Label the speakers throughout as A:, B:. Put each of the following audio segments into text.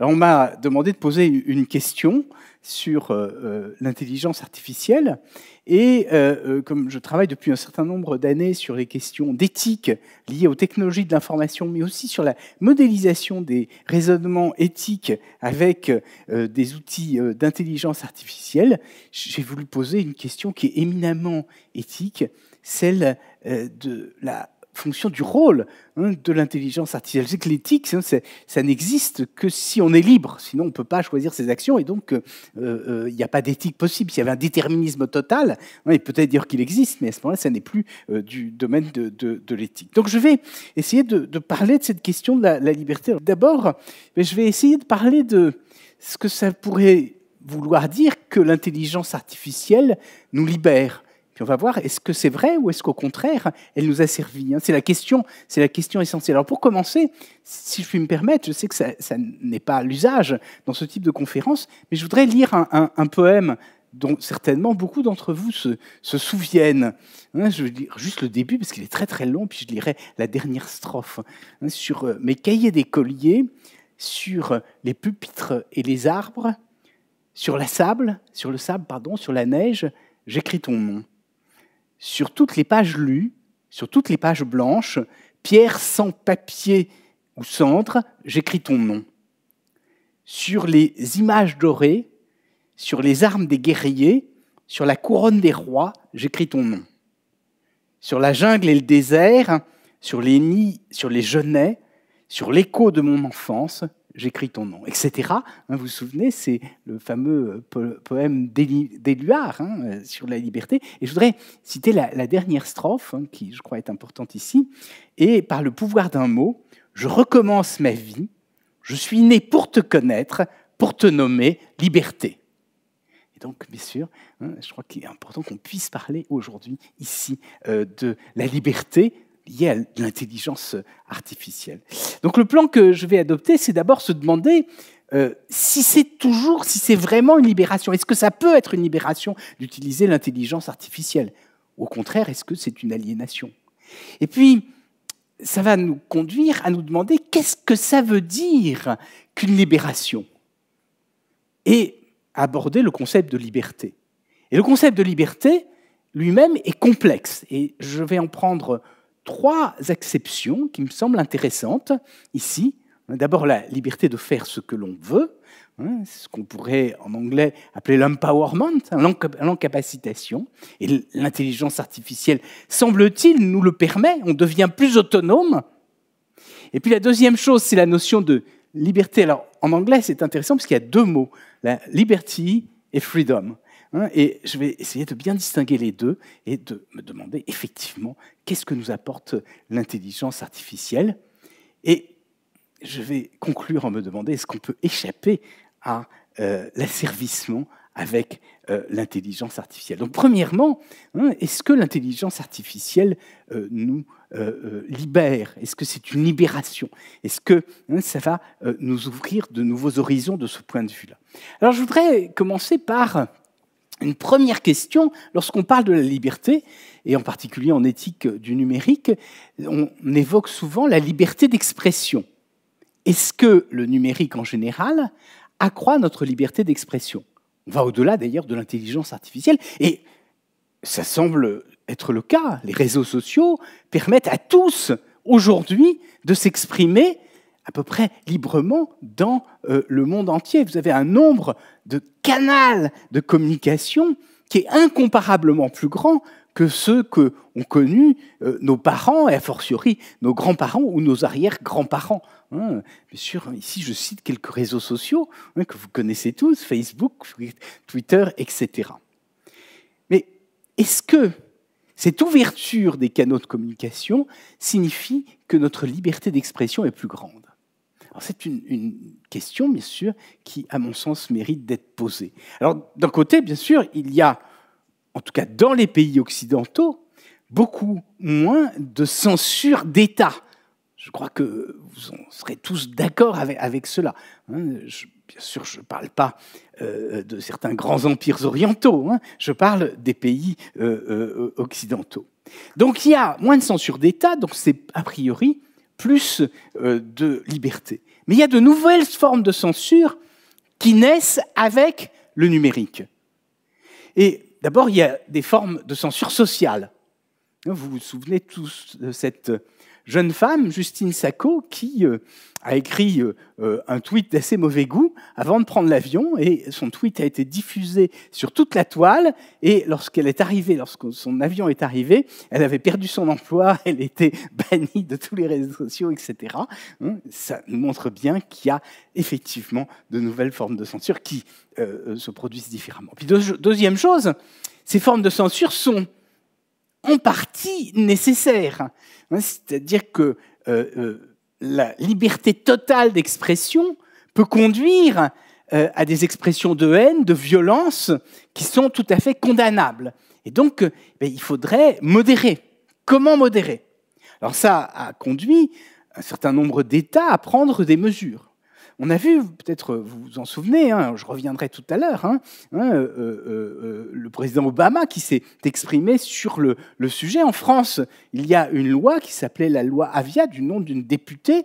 A: on m'a demandé de poser une question sur euh, euh, l'intelligence artificielle et euh, comme je travaille depuis un certain nombre d'années sur les questions d'éthique liées aux technologies de l'information, mais aussi sur la modélisation des raisonnements éthiques avec des outils d'intelligence artificielle, j'ai voulu poser une question qui est éminemment éthique, celle de la fonction du rôle hein, de l'intelligence artificielle. C'est que l'éthique, hein, ça n'existe que si on est libre, sinon on ne peut pas choisir ses actions, et donc euh, euh, il n'y a pas d'éthique possible. S'il y avait un déterminisme total, hein, il et peut-être dire qu'il existe, mais à ce moment-là, ça n'est plus euh, du domaine de, l'éthique. Donc je vais essayer de, parler de cette question de la, la liberté. D'abord, je vais essayer de parler de ce que ça pourrait vouloir dire que l'intelligence artificielle nous libère on va voir, est-ce que c'est vrai ou est-ce qu'au contraire, elle nous a servi hein C'est la question, c'est la question essentielle. Alors pour commencer, si je puis me permettre, je sais que ça, n'est pas l'usage dans ce type de conférence, mais je voudrais lire un, poème dont certainement beaucoup d'entre vous se, souviennent. Hein je vais lire juste le début parce qu'il est très très long, puis je lirai la dernière strophe. Hein, sur euh, mes cahiers d'écoliers, sur euh, les pupitres et les arbres, sur la sable, sur le sable, pardon, sur la neige, j'écris ton nom sur toutes les pages lues, sur toutes les pages blanches, Pierre sans papier ou cendre, j'écris ton nom. Sur les images dorées, sur les armes des guerriers, sur la couronne des rois, j'écris ton nom. Sur la jungle et le désert, sur les nids, sur les genêts, sur l'écho de mon enfance, j'écris ton nom, etc. Hein, vous vous souvenez, c'est le fameux euh, poème d'Éluard hein, euh, sur la liberté. Et je voudrais citer la, dernière strophe, hein, qui je crois est importante ici. Et par le pouvoir d'un mot, je recommence ma vie, je suis né pour te connaître, pour te nommer liberté. Et donc, bien sûr, je crois qu'il est important qu'on puisse parler aujourd'hui ici euh, de la liberté, liées à l'intelligence artificielle. Donc le plan que je vais adopter, c'est d'abord se demander euh, si c'est toujours, si c'est vraiment une libération. Est-ce que ça peut être une libération d'utiliser l'intelligence artificielle Au contraire, est-ce que c'est une aliénation Et puis, ça va nous conduire à nous demander qu'est-ce que ça veut dire qu'une libération Et aborder le concept de liberté. Et le concept de liberté lui-même est complexe. Et je vais en prendre trois exceptions qui me semblent intéressantes ici. D'abord, la liberté de faire ce que l'on veut, hein, ce qu'on pourrait en anglais appeler l'empowerment, l'encapacitation. Et l'intelligence artificielle, semble-t-il, nous le permet, on devient plus autonome. Et puis la deuxième chose, c'est la notion de liberté. Alors, en anglais, c'est intéressant parce qu'il y a deux mots, la liberty et freedom. Hein, et je vais essayer de bien distinguer les deux et de me demander effectivement qu'est-ce que nous apporte l'intelligence artificielle. Et je vais conclure en me demandant est-ce qu'on peut échapper à euh, l'asservissement avec euh, l'intelligence artificielle. Donc premièrement, hein, est-ce que l'intelligence artificielle euh, nous libère Est-ce que c'est une libération Est-ce que hein, ça va nous ouvrir de nouveaux horizons de ce point de vue-là Alors je voudrais commencer par une première question, lorsqu'on parle de la liberté, et en particulier en éthique du numérique, on évoque souvent la liberté d'expression. Est-ce que le numérique en général accroît notre liberté d'expression On va au-delà d'ailleurs de l'intelligence artificielle, et ça semble être le cas. Les réseaux sociaux permettent à tous aujourd'hui de s'exprimer à peu près librement dans euh, le monde entier. Vous avez un nombre de canaux de communication qui est incomparablement plus grand que ceux que ont connus euh, nos parents et a fortiori nos grands-parents ou nos arrière-grands-parents. Hein. bien sûr, ici je cite quelques réseaux sociaux hein, que vous connaissez tous, Facebook, Twitter, etc. Mais est-ce que cette ouverture des canaux de communication signifie que notre liberté d'expression est plus grande c'est une, question, bien sûr, qui, à mon sens, mérite d'être posée. Alors, d'un côté, bien sûr, il y a, en tout cas dans les pays occidentaux, beaucoup moins de censure d'État. Je crois que vous en serez tous d'accord avec, cela. Hein. bien sûr, je ne parle pas euh, de certains grands empires orientaux, hein. je parle des pays euh, euh, occidentaux. Donc il y a moins de censure d'État, donc c'est a priori plus euh, de liberté. Mais il y a de nouvelles formes de censure qui naissent avec le numérique. Et d'abord, il y a des formes de censure sociale. Vous vous souvenez tous de cette jeune femme, Justine Sacco, qui euh, a écrit euh, euh, un tweet d'assez mauvais goût avant de prendre l'avion, et son tweet a été diffusé sur toute la toile, et lorsqu'elle est arrivée, lorsque son avion est arrivé, elle avait perdu son emploi, elle était bannie de tous les réseaux sociaux, etc. Hein, ça nous montre bien qu'il y a effectivement de nouvelles formes de censure qui se produisent différemment. Puis deuxième chose, ces formes de censure sont en partie nécessaire. Hein, c'est-à-dire que euh, euh, la liberté totale d'expression peut conduire euh, à des expressions de haine, de violence, qui sont tout à fait condamnables. Et donc, ben, il faudrait modérer. Comment modérer Alors ça a conduit un certain nombre d'États à prendre des mesures. On a vu, peut-être euh, vous vous en souvenez, hein, je reviendrai tout à l'heure, hein, hein, euh, euh, le président Obama qui s'est exprimé sur le, sujet. En France, il y a une loi qui s'appelait la loi Avia, du nom d'une députée,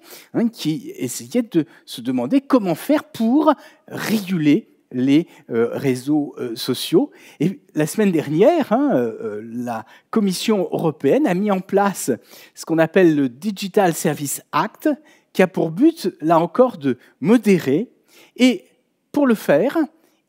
A: qui essayait de se demander comment faire pour réguler les réseaux sociaux. Et la semaine dernière, la Commission européenne a mis en place ce qu'on appelle le Digital Service Act, qui a pour but, là encore, de modérer. Et pour le faire,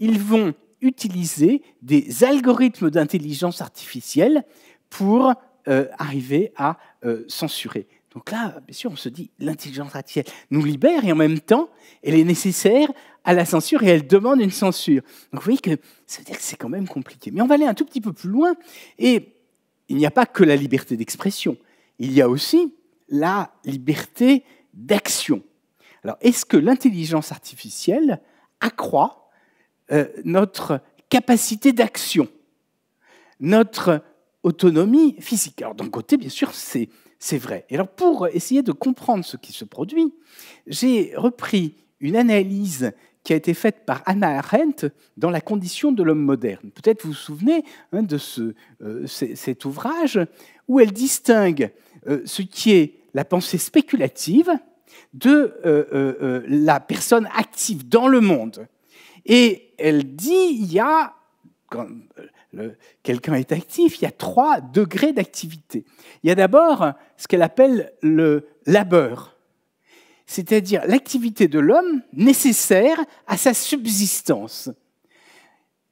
A: ils vont utiliser des algorithmes d'intelligence artificielle pour euh, arriver à euh, censurer. Donc là, bien sûr, on se dit, l'intelligence artificielle nous libère et en même temps, elle est nécessaire à la censure et elle demande une censure. Donc vous voyez que ça veut dire que c'est quand même compliqué. Mais on va aller un tout petit peu plus loin et il n'y a pas que la liberté d'expression. Il y a aussi la liberté d'action. Alors, est-ce que l'intelligence artificielle accroît euh, notre capacité d'action, notre autonomie physique Alors, d'un côté, bien sûr, c'est, c'est vrai. Et alors, pour essayer de comprendre ce qui se produit, j'ai repris une analyse qui a été faite par Anna Arendt dans La condition de l'homme moderne. Peut-être vous vous souvenez hein, de ce, euh, cet ouvrage où elle distingue euh, ce qui est la pensée spéculative de euh, euh, euh, la personne active dans le monde. Et elle dit, il y a, quand quelqu'un est actif, il y a trois degrés d'activité. Il y a d'abord ce qu'elle appelle le labeur, c'est-à-dire l'activité de l'homme nécessaire à sa subsistance,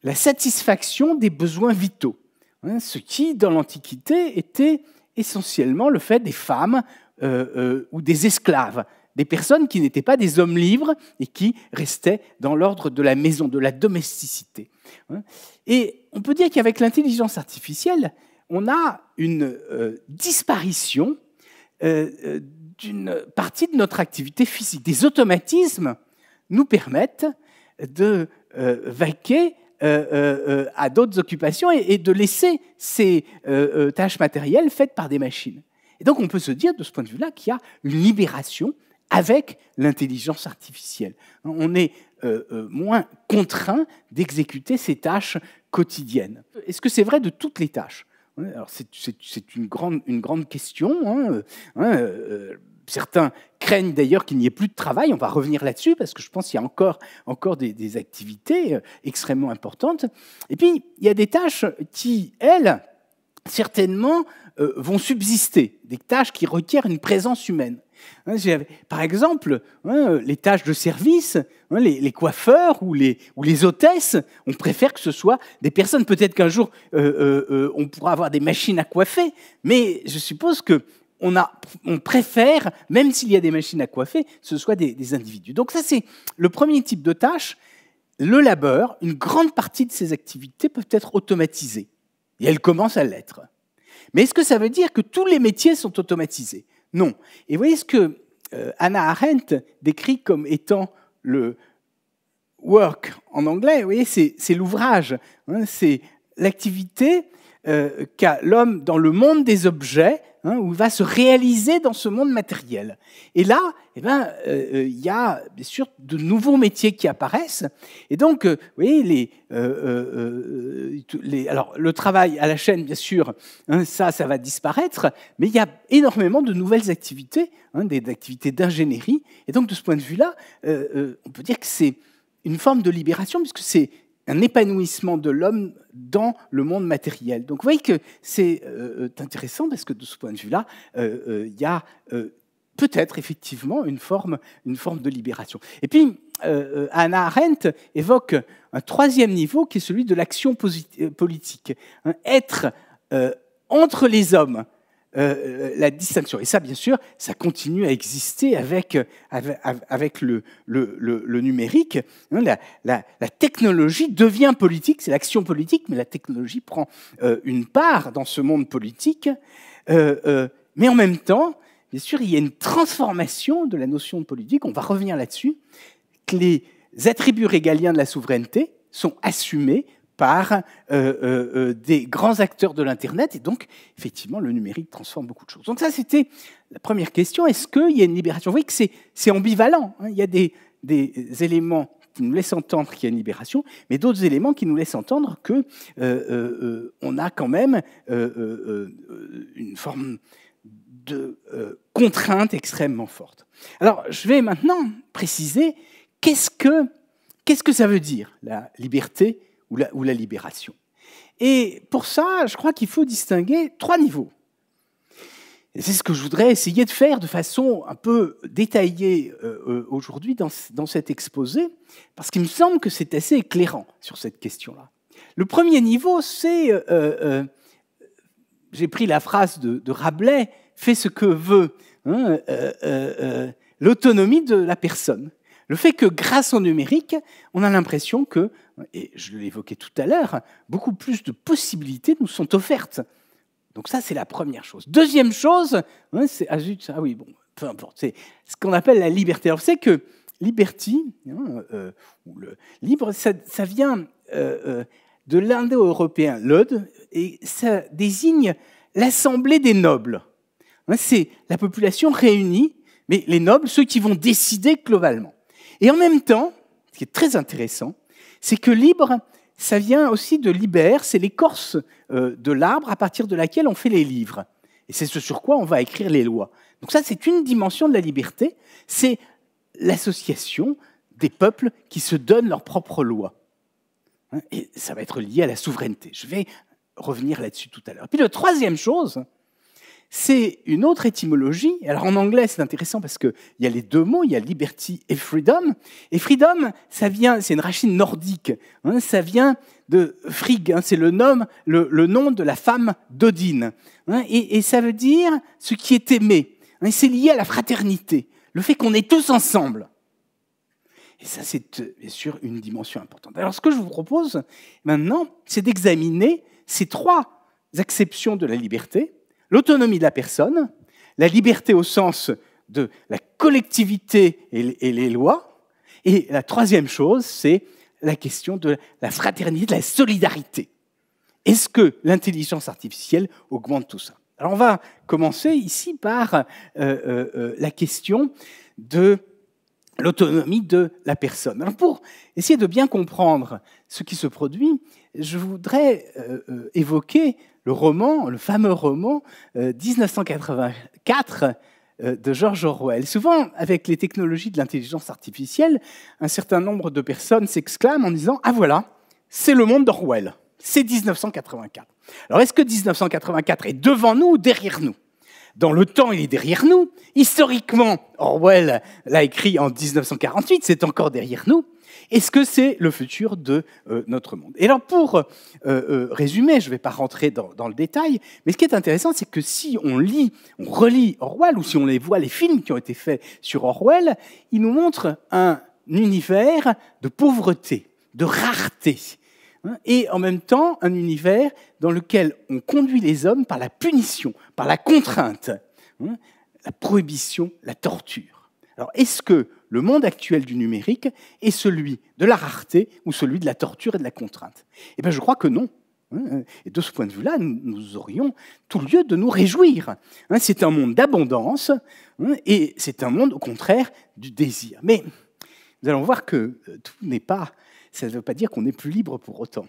A: la satisfaction des besoins vitaux, hein, ce qui, dans l'Antiquité, était essentiellement le fait des femmes euh, euh, ou des esclaves, des personnes qui n'étaient pas des hommes libres et qui restaient dans l'ordre de la maison, de la domesticité. Hein. Et on peut dire qu'avec l'intelligence artificielle, on a une euh, disparition d'une partie de notre activité physique. Des automatismes nous permettent de vaquer à d'autres occupations et, de laisser ces tâches matérielles faites par des machines. Et donc on peut se dire de ce point de vue-là qu'il y a une libération avec l'intelligence artificielle. On est euh, euh, moins contraint d'exécuter ces tâches quotidiennes. Est-ce que c'est vrai de toutes les tâches c'est une grande, une grande question. Hein, hein, euh, certains craignent d'ailleurs qu'il n'y ait plus de travail. On va revenir là-dessus parce que je pense qu'il y a encore, encore des, des, activités extrêmement importantes. Et puis, il y a des tâches qui, elles, certainement, euh, vont subsister, des tâches qui requièrent une présence humaine. Hein, par exemple, hein, les tâches de service, hein, les, coiffeurs ou les, ou hôtesses, on préfère que ce soit des personnes. Peut-être qu'un jour, euh, euh, on pourra avoir des machines à coiffer, mais je suppose que on, a, on, préfère, même s'il y a des machines à coiffer, ce soit des, des individus. Donc ça, c'est le premier type de tâche. Le labeur, une grande partie de ces activités peuvent être automatisées. Et elles commencent à l'être. Mais est-ce que ça veut dire que tous les métiers sont automatisés Non. Et voyez ce que euh, Anna Arendt décrit comme étant le work en anglais, vous voyez, c'est l'ouvrage, hein. c'est l'activité euh, qu'a l'homme dans le monde des objets Hein, où il va se réaliser dans ce monde matériel. Et là, eh ben, euh, euh, il y a bien sûr de nouveaux métiers qui apparaissent. Et donc, euh, vous voyez, les, les, alors, le travail à la chaîne, bien sûr, hein, ça, ça va disparaître, mais il y a énormément de nouvelles activités, hein, des, activités d'ingénierie. Et donc, de ce point de vue-là, on peut dire que c'est une forme de libération, puisque c'est un épanouissement de l'homme dans le monde matériel. Donc vous voyez que c'est euh, euh, intéressant parce que de ce point de vue-là, euh, il y a peut-être effectivement une forme, une forme de libération. Et puis, Anna Arendt évoque un troisième niveau qui est celui de l'action politique. un être entre les hommes, euh, euh, la distinction. Et ça, bien sûr, ça continue à exister avec, euh, avec, le, numérique. Hein, la, technologie devient politique, c'est l'action politique, mais la technologie prend une part dans ce monde politique. mais en même temps, bien sûr, il y a une transformation de la notion de politique, on va revenir là-dessus, que les attributs régaliens de la souveraineté sont assumés par euh, euh, euh, des grands acteurs de l'Internet. Et donc, effectivement, le numérique transforme beaucoup de choses. Donc ça, c'était la première question. Est-ce qu'il y a une libération Vous voyez que c'est ambivalent. Hein. il y a des, des éléments qui nous laissent entendre qu'il y a une libération, mais d'autres éléments qui nous laissent entendre que on a quand même une forme de contrainte extrêmement forte. Alors, je vais maintenant préciser qu'est-ce que qu'est-ce que ça veut dire la liberté ou la, libération. Et pour ça, je crois qu'il faut distinguer trois niveaux. C'est ce que je voudrais essayer de faire de façon un peu détaillée euh, euh, aujourd'hui dans, cet exposé, parce qu'il me semble que c'est assez éclairant sur cette question-là. Le premier niveau, c'est, euh, j'ai pris la phrase de, Rabelais, fais ce que veut, hein, l'autonomie de la personne. Le fait que grâce au numérique, on a l'impression que et je l'évoquais tout à l'heure, beaucoup plus de possibilités nous sont offertes. Donc ça, c'est la première chose. Deuxième chose, c'est ah oui, bon, peu importe, c'est ce qu'on appelle la liberté. Alors, c'est que liberté, hein, euh, ou le libre, ça, vient euh, euh, de l'indo-européen l'ode, et ça désigne l'assemblée des nobles. c'est la population réunie, mais les nobles, ceux qui vont décider globalement. Et en même temps, ce qui est très intéressant, c'est que libre, ça vient aussi de libère, c'est l'écorce euh, de l'arbre à partir de laquelle on fait les livres. Et c'est ce sur quoi on va écrire les lois. Donc ça, c'est une dimension de la liberté, c'est l'association des peuples qui se donnent leurs propres lois. Hein, et ça va être lié à la souveraineté. Je vais revenir là-dessus tout à l'heure. Puis la troisième chose, c'est une autre étymologie. Alors en anglais, c'est intéressant parce qu'il y a les deux mots, il y a liberty et freedom. Et freedom, ça vient, c'est une racine nordique. Hein. ça vient de Frigg, hein. c'est le nom, le, nom de la femme d'Odine. Hein. et, ça veut dire ce qui est aimé. c'est lié à la fraternité, le fait qu'on est tous ensemble. Et ça, c'est bien sûr une dimension importante. Alors ce que je vous propose maintenant, c'est d'examiner ces trois acceptions de la liberté l'autonomie de la personne, la liberté au sens de la collectivité et les lois, et la troisième chose, c'est la question de la fraternité, de la solidarité. Est-ce que l'intelligence artificielle augmente tout ça Alors on va commencer ici par euh, euh, euh, la question de l'autonomie de la personne. Alors pour essayer de bien comprendre ce qui se produit, je voudrais évoquer le roman, le fameux roman 1984 euh, euh, de George Orwell. Souvent, avec les technologies de l'intelligence artificielle, un certain nombre de personnes s'exclament en disant Ah voilà, c'est le monde d'Orwell, c'est 1984. Alors est-ce que 1984 est devant nous ou derrière nous dans le temps, il est derrière nous. Historiquement, Orwell l'a écrit en 1948, c'est encore derrière nous. Est-ce que c'est le futur de euh, notre monde Et alors pour euh, euh, résumer, je ne vais pas rentrer dans, dans, le détail, mais ce qui est intéressant, c'est que si on lit, on relit Orwell, ou si on les voit les films qui ont été faits sur Orwell, il nous montre un univers de pauvreté, de rareté, Hein, et en même temps un univers dans lequel on conduit les hommes par la punition, par la contrainte, hein, la prohibition, la torture. Alors est-ce que le monde actuel du numérique est celui de la rareté ou celui de la torture et de la contrainte Eh bien je crois que non. Hein, et de ce point de vue-là, nous aurions tout lieu de nous réjouir. C'est un monde d'abondance et c'est un monde, au contraire, du désir. Mais nous allons voir que euh, tout n'est pas ça ne veut pas dire qu'on est plus libre pour autant.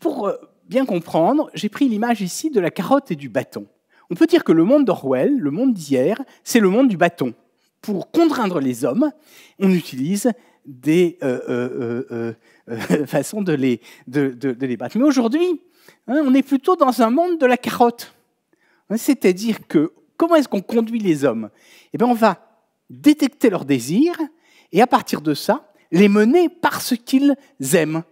A: pour euh, bien comprendre, j'ai pris l'image ici de la carotte et du bâton. On peut dire que le monde d'Orwell, le monde d'hier, c'est le monde du bâton. Pour contraindre les hommes, on utilise des euh, euh, façons de les, de, de, les battre. Mais aujourd'hui, hein, on est plutôt dans un monde de la carotte. Hein, c'est-à-dire que comment est-ce qu'on conduit les hommes Eh bien, on va détecter leurs désirs et à partir de ça, les mener parce qu'ils aiment.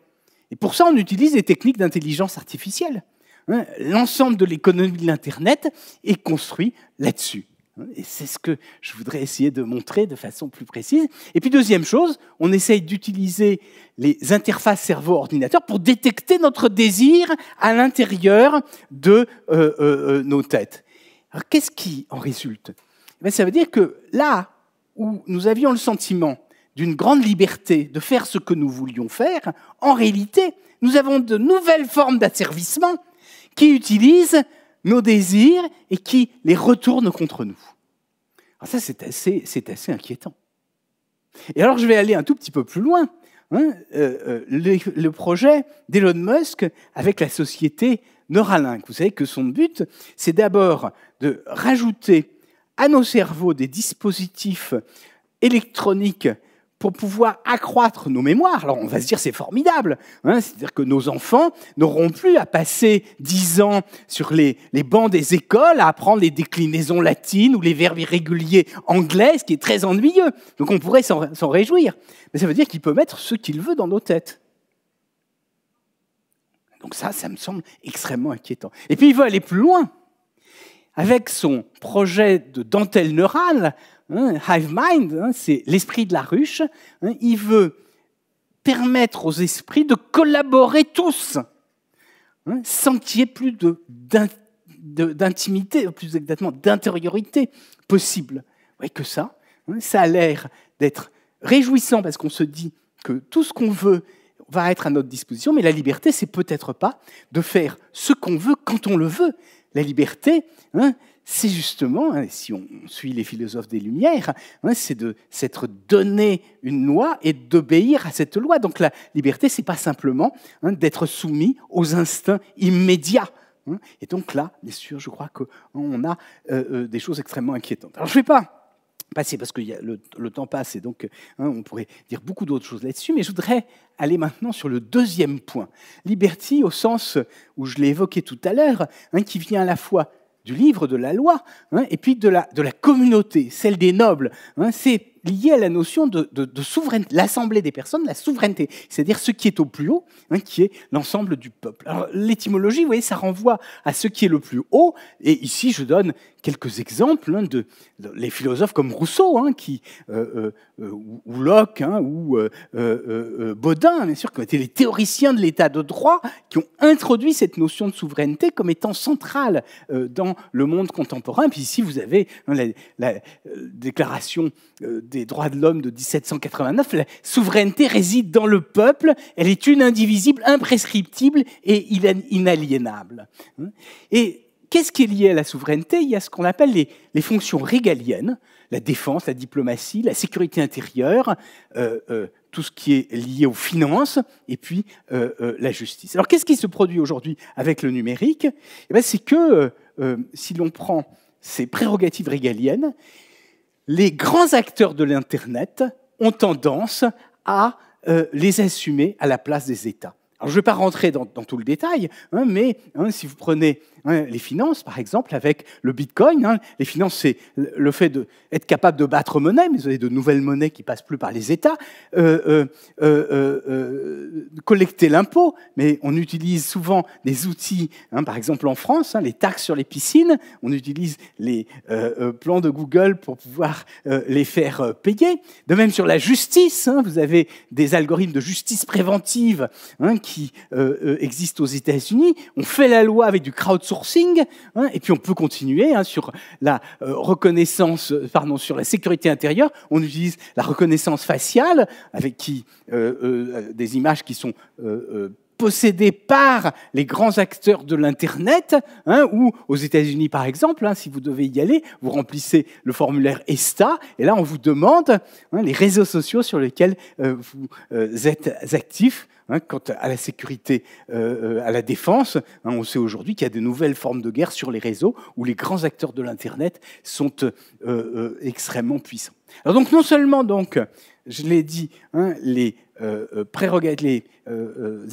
A: Et pour ça, on utilise des techniques d'intelligence artificielle. Hein, l'ensemble de l'économie de l'Internet est construit là-dessus. Hein, et c'est ce que je voudrais essayer de montrer de façon plus précise. Et puis deuxième chose, on essaye d'utiliser les interfaces cerveau-ordinateur pour détecter notre désir à l'intérieur de euh, euh, euh, nos têtes. Alors qu'est-ce qui en résulte eh Ça veut dire que là où nous avions le sentiment d'une grande liberté de faire ce que nous voulions faire, en réalité, nous avons de nouvelles formes d'asservissement qui utilisent nos désirs et qui les retournent contre nous. Alors ça, c'est assez, inquiétant. Et alors, je vais aller un tout petit peu plus loin. Hein, euh, euh, le, projet d'Elon Musk avec la société Neuralink. Vous savez que son but, c'est d'abord de rajouter à nos cerveaux des dispositifs électroniques pour pouvoir accroître nos mémoires. Alors on va se dire c'est formidable, hein. c'est-à-dire que nos enfants n'auront plus à passer dix ans sur les, les, bancs des écoles à apprendre les déclinaisons latines ou les verbes irréguliers anglais, ce qui est très ennuyeux. Donc on pourrait s'en réjouir. Mais ça veut dire qu'il peut mettre ce qu'il veut dans nos têtes. Donc ça, ça me semble extrêmement inquiétant. Et puis il veut aller plus loin avec son projet de dentelle neurale, hein, Hive Mind, hein, c'est l'esprit de la ruche, hein, il veut permettre aux esprits de collaborer tous, sans qu'il y ait plus d'intimité, plus exactement d'intériorité possible. Vous que ça, ça a l'air d'être réjouissant parce qu'on se dit que tout ce qu'on veut, va être à notre disposition, mais la liberté, c'est peut-être pas de faire ce qu'on veut quand on le veut. La liberté, hein, c'est justement, hein, si on suit les philosophes des Lumières, hein, c'est de s'être donné une loi et d'obéir à cette loi. Donc la liberté, c'est pas simplement d'être soumis aux instincts immédiats. Et donc là, bien sûr, je crois qu'on a euh, euh, des choses extrêmement inquiétantes. Alors je ne vais pas passer, parce que le, temps passe, et donc euh, hein, on pourrait dire beaucoup d'autres choses là-dessus, mais je voudrais aller maintenant sur le deuxième point. Liberté au sens où je l'ai évoqué tout à l'heure, hein, qui vient à la fois du livre, de la loi, hein, et puis de la, de la communauté, celle des nobles. C'est lié à la notion de, souveraineté, l'assemblée des personnes, la souveraineté, c'est-à-dire ce qui est au plus haut, hein, qui est l'ensemble du peuple. Alors l'étymologie, vous voyez, ça renvoie à ce qui est le plus haut, et ici je donne quelques exemples hein, de, les philosophes comme Rousseau, hein, qui, euh, euh, euh, ou, Locke, hein, ou Baudin, bien sûr, qui ont été les théoriciens de l'état de droit, qui ont introduit cette notion de souveraineté comme étant centrale dans le monde contemporain. Puis ici, vous avez la, la déclaration des droits de l'homme de 1789, la souveraineté réside dans le peuple, elle est une indivisible, imprescriptible et inaliénable. Et qu'est-ce qui est lié à la souveraineté Il y a ce qu'on appelle les, fonctions régaliennes, la défense, la diplomatie, la sécurité intérieure, euh, euh, tout ce qui est lié aux finances et puis euh, la justice. Alors qu'est-ce qui se produit aujourd'hui avec le numérique eh ben, C'est que si l'on prend ces prérogatives régaliennes les grands acteurs de l'Internet ont tendance à euh, les assumer à la place des États. Alors, je ne vais pas rentrer dans, tout le détail, hein, mais hein, si vous prenez hein, les finances, par exemple, avec le Bitcoin, les finances, c'est le fait d'être capable de battre monnaie, mais vous avez de nouvelles monnaies qui passent plus par les États, euh, euh, euh, collecter l'impôt, mais on utilise souvent des outils, par exemple en France, les taxes sur les piscines, on utilise les plans de Google pour pouvoir les faire payer. De même sur la justice, vous avez des algorithmes de justice préventive qui qui euh, euh, existe aux États-Unis. On fait la loi avec du crowdsourcing, hein, et puis on peut continuer hein, sur la euh, reconnaissance, pardon, sur la sécurité intérieure. On utilise la reconnaissance faciale avec qui des images qui sont possédées par les grands acteurs de l'Internet, hein, ou aux États-Unis par exemple, si vous devez y aller, vous remplissez le formulaire ESTA, et là on vous demande les réseaux sociaux sur lesquels vous êtes actifs. Hein, quant à la sécurité, euh, euh, à la défense, hein, on sait aujourd'hui qu'il y a de nouvelles formes de guerre sur les réseaux où les grands acteurs de l'Internet sont euh, extrêmement puissants. Alors donc non seulement, donc, je l'ai dit, hein, les, les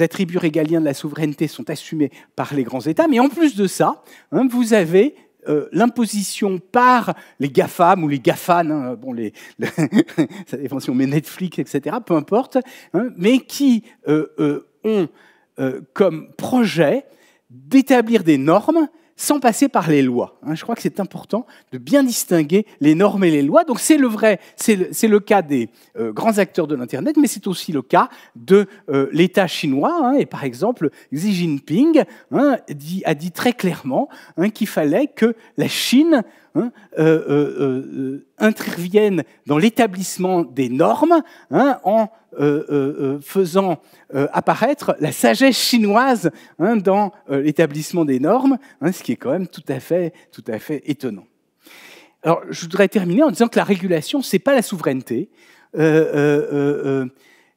A: attributs régaliens de la souveraineté sont assumés par les grands États, mais en plus de ça, vous avez euh, l'imposition par les GAFAM ou les GAFAN, hein, bon, ça dépend si on met Netflix, etc., peu importe, hein, mais qui euh, euh, ont comme projet d'établir des normes sans passer par les lois. Hein, je crois que c'est important de bien distinguer les normes et les lois. Donc c'est le vrai, c'est le, cas des euh, grands acteurs de l'Internet, mais c'est aussi le cas de euh, l'État chinois. Hein, et par exemple, Xi Jinping hein, a dit très clairement qu'il fallait que la Chine Hein, euh, euh, euh, interviennent dans l'établissement des normes hein, en faisant apparaître la sagesse chinoise hein, dans l'établissement des normes, ce qui est quand même tout à fait, tout à fait étonnant. Alors, je voudrais terminer en disant que la régulation, ce n'est pas la souveraineté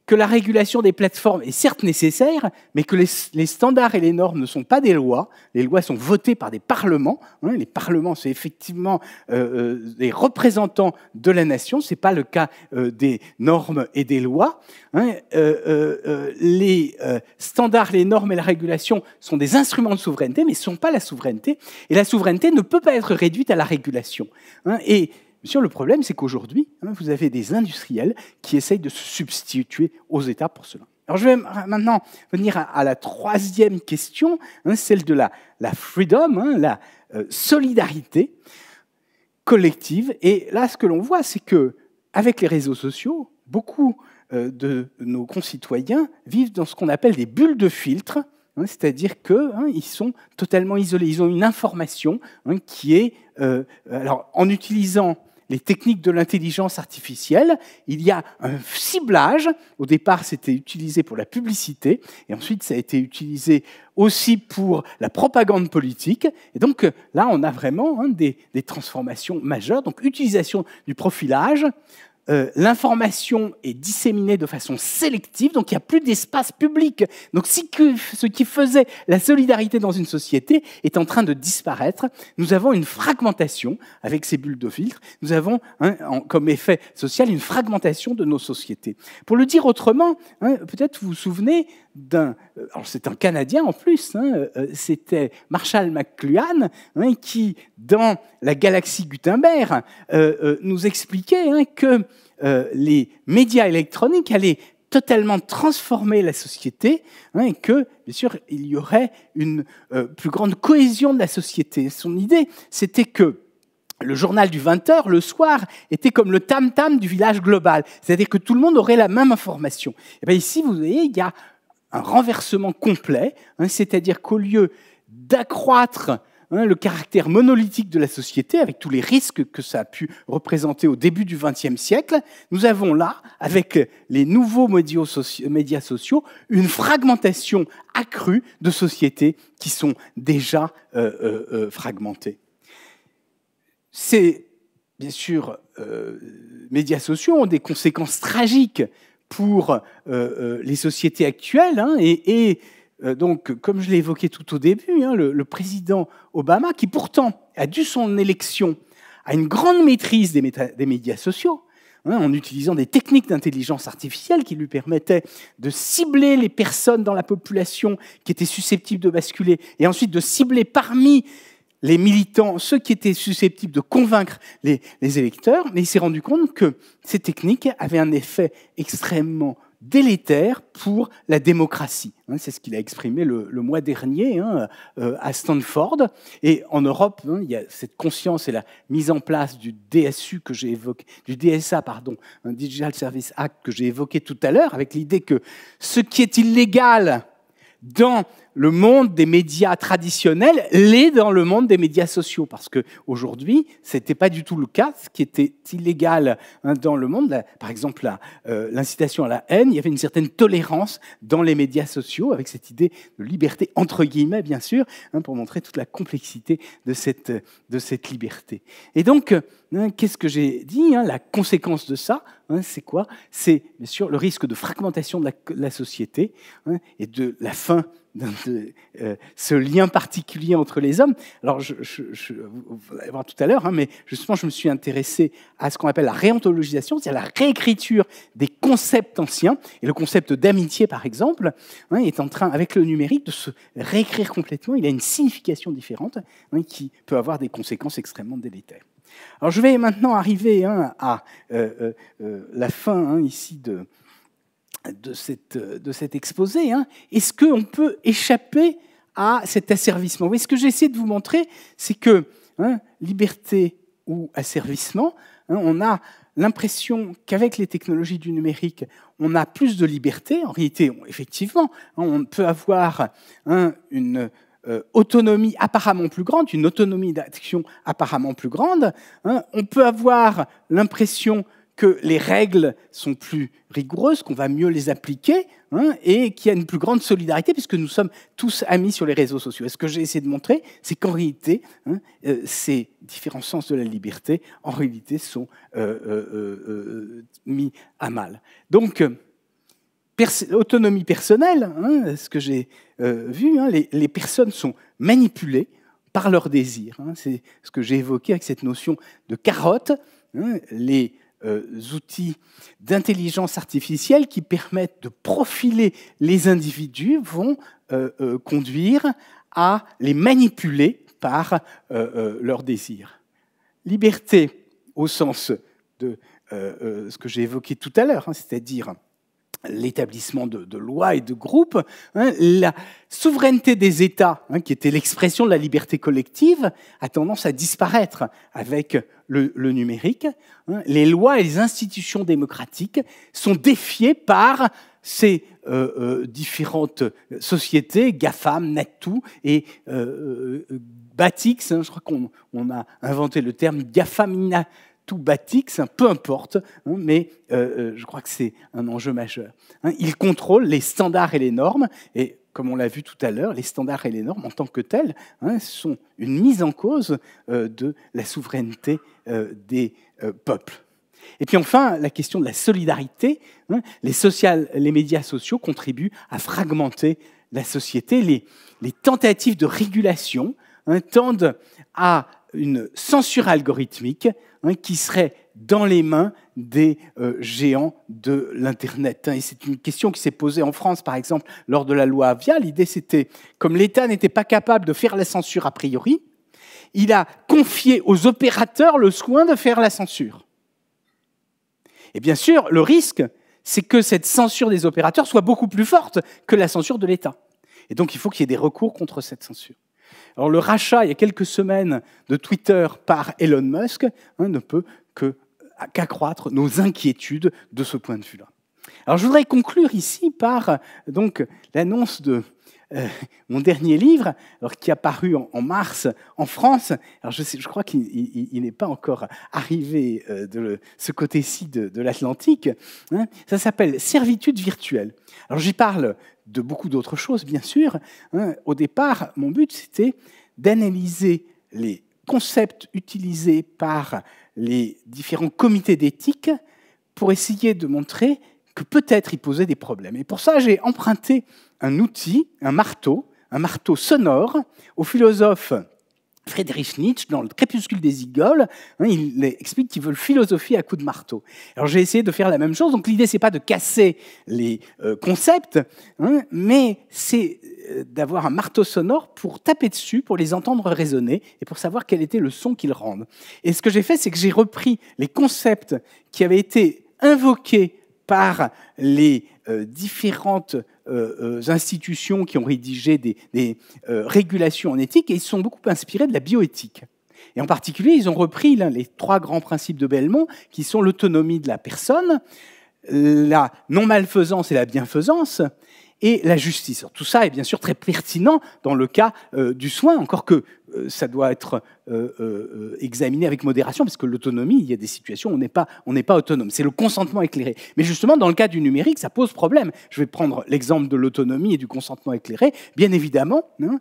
A: que la régulation des plateformes est certes nécessaire, mais que les, standards et les normes ne sont pas des lois. Les lois sont votées par des parlements. Hein. les parlements, c'est effectivement euh, les euh, représentants de la nation. Ce n'est pas le cas euh, des normes et des lois. Hein. Euh, les standards, les normes et la régulation sont des instruments de souveraineté, mais ne sont pas la souveraineté. Et la souveraineté ne peut pas être réduite à la régulation. Hein, et Monsieur, le problème, c'est qu'aujourd'hui, hein, vous avez des industriels qui essayent de se substituer aux États pour cela. Alors je vais euh, maintenant venir à, la troisième question, hein, celle de la, la freedom, hein, la euh, solidarité collective. Et là, ce que l'on voit, c'est que avec les réseaux sociaux, beaucoup euh, de nos concitoyens vivent dans ce qu'on appelle des bulles de filtre, c'est-à-dire qu'ils sont totalement isolés. Ils ont une information qui est, alors en utilisant les techniques de l'intelligence artificielle, il y a un ciblage. Au départ, c'était utilisé pour la publicité, et ensuite, ça a été utilisé aussi pour la propagande politique. Et donc euh, là, on a vraiment hein, des, des transformations majeures. Donc, utilisation du profilage, euh, l'information est disséminée de façon sélective, donc il n'y a plus d'espace public. Donc si ce qui faisait la solidarité dans une société est en train de disparaître, nous avons une fragmentation avec ces bulles de filtre, nous avons hein, comme effet social une fragmentation de nos sociétés. Pour le dire autrement, hein, peut-être vous vous souvenez euh, alors, c'est un Canadien en plus, hein, euh, euh, c'était Marshall McLuhan, hein, qui, dans la galaxie Gutenberg, nous expliquait hein, que les médias électroniques allaient totalement transformer la société et que, bien sûr, il y aurait une plus grande cohésion de la société. Son idée, c'était que le journal du 20h, le soir, était comme le tam-tam du village global, c'est-à-dire que tout le monde aurait la même information. Et eh ici, vous voyez, il y a un renversement complet, hein, c'est-à-dire qu'au lieu d'accroître hein, le caractère monolithique de la société, avec tous les risques que ça a pu représenter au début du XXe siècle, nous avons là, avec les nouveaux médias sociaux, une fragmentation accrue de sociétés qui sont déjà euh, euh, euh, fragmentées. Ces bien sûr, médias sociaux ont des conséquences tragiques pour euh, euh, les sociétés actuelles. Hein, et, euh, donc, comme je l'ai évoqué tout au début, hein, le, président Obama, qui pourtant a dû son élection à une grande maîtrise des, des médias sociaux, hein, en utilisant des techniques d'intelligence artificielle qui lui permettaient de cibler les personnes dans la population qui étaient susceptibles de basculer, et ensuite de cibler parmi les militants, ceux qui étaient susceptibles de convaincre les, électeurs, mais il s'est rendu compte que ces techniques avaient un effet extrêmement délétère pour la démocratie. Hein. c'est ce qu'il a exprimé le, mois dernier hein, euh, à Stanford. Et en Europe, hein, il y a cette conscience et la mise en place du DSU que j'ai évoqué, du DSA, pardon, un Digital Service Act que j'ai évoqué tout à l'heure, avec l'idée que ce qui est illégal dans le monde des médias traditionnels l'est dans le monde des médias sociaux, parce qu'aujourd'hui, ce n'était pas du tout le cas, ce qui était illégal hein, dans le monde. par exemple, euh, l'incitation à la haine, il y avait une certaine tolérance dans les médias sociaux, avec cette idée de liberté, entre guillemets, bien sûr, hein, pour montrer toute la complexité de cette, de cette liberté. Et donc, hein, qu'est-ce que j'ai dit La conséquence de ça, c'est quoi C'est, bien sûr, le risque de fragmentation de la, de la société et de la fin de, euh, ce lien particulier entre les hommes. Alors, je, vous allez voir tout à l'heure, hein, mais justement, je me suis intéressé à ce qu'on appelle la réontologisation, c'est-à-dire la réécriture des concepts anciens. Et le concept d'amitié, par exemple, hein, est en train, avec le numérique, de se réécrire complètement. Il a une signification différente hein, qui peut avoir des conséquences extrêmement délétères. Alors, je vais maintenant arriver à euh, euh, la fin ici de, de, cette, de cet exposé, hein, est-ce qu'on peut échapper à cet asservissement Mais Ce que j'essaie de vous montrer, c'est que hein, liberté ou asservissement, hein, on a l'impression qu'avec les technologies du numérique, on a plus de liberté. En réalité, effectivement, on peut avoir une euh, autonomie apparemment plus grande, une autonomie d'action apparemment plus grande. on peut avoir l'impression que les règles sont plus rigoureuses, qu'on va mieux les appliquer, hein, et qu'il y a une plus grande solidarité, puisque nous sommes tous amis sur les réseaux sociaux. Et ce que j'ai essayé de montrer, c'est qu'en réalité, hein, euh, ces différents sens de la liberté, en réalité, sont euh, euh, mis à mal. Donc, autonomie personnelle, hein, ce que j'ai vu, les, les personnes sont manipulées par leurs désirs. C'est ce que j'ai évoqué avec cette notion de carotte. Les euh, outils d'intelligence artificielle qui permettent de profiler les individus vont euh, euh, conduire à les manipuler par leurs désirs. Liberté au sens de ce que j'ai évoqué tout à l'heure, hein, c'est-à-dire l'établissement de, lois et de groupes, hein, la souveraineté des États, hein, qui était l'expression de la liberté collective, a tendance à disparaître avec le, numérique. Hein. Les lois et les institutions démocratiques sont défiées par ces euh, euh, différentes sociétés, GAFAM, Natou et euh, Batix. je crois qu'on a inventé le terme GAFAMina tout Batix, peu importe, hein, mais euh, euh, je crois que c'est un enjeu majeur. Hein, il contrôle les standards et les normes, et comme on l'a vu tout à l'heure, les standards et les normes en tant que telles hein, sont une mise en cause euh, de la souveraineté des peuples. Et puis enfin, la question de la solidarité. Hein, les, les médias sociaux contribuent à fragmenter la société. Les, les tentatives de régulation tendent à une censure algorithmique hein, qui serait dans les mains des euh, géants de l'Internet. Hein. Et c'est une question qui s'est posée en France, par exemple, lors de la loi Avia. L'idée, c'était, comme l'État n'était pas capable de faire la censure a priori, il a confié aux opérateurs le soin de faire la censure. Et bien sûr, le risque, c'est que cette censure des opérateurs soit beaucoup plus forte que la censure de l'État. Et donc, il faut qu'il y ait des recours contre cette censure. Alors le rachat, il y a quelques semaines, de Twitter par Elon Musk hein, ne peut qu'accroître nos inquiétudes de ce point de vue-là. je voudrais conclure ici par euh, donc l'annonce de euh, mon dernier livre, qui a paru en, mars en France. Alors je, crois qu'il n'est pas encore arrivé euh, de ce côté-ci de, l'Atlantique. Hein. ça s'appelle Servitude virtuelle. Alors j'y parle de beaucoup d'autres choses, bien sûr. Hein. Au départ, mon but, c'était d'analyser les concepts utilisés par les différents comités d'éthique pour essayer de montrer que peut-être il posait des problèmes. Et pour ça, j'ai emprunté un outil, un marteau, un marteau sonore, au philosophe Friedrich Nietzsche, dans le crépuscule des igoles, hein, il explique veut le philosophie à coups de marteau. Alors j'ai essayé de faire la même chose. Donc l'idée, c'est pas de casser les euh, concepts, hein, mais c'est euh, d'avoir un marteau sonore pour taper dessus, pour les entendre résonner et pour savoir quel était le son qu'ils rendent. Et ce que j'ai fait, c'est que j'ai repris les concepts qui avaient été invoqués par les euh, différentes euh, euh, institutions qui ont rédigé des, régulations en éthique et ils sont beaucoup inspirés de la bioéthique. Et en particulier, ils ont repris les trois grands principes de Belmont qui sont l'autonomie de la personne, la non-malfaisance et la bienfaisance, et la justice. tout ça est bien sûr très pertinent dans le cas du soin, encore que euh, ça doit être euh, euh, examiné avec modération, parce que l'autonomie, il y a des situations où on n'est pas, on pas autonome. C'est le consentement éclairé. Mais justement, dans le cas du numérique, ça pose problème. Je vais prendre l'exemple de l'autonomie et du consentement éclairé. Bien évidemment, hein,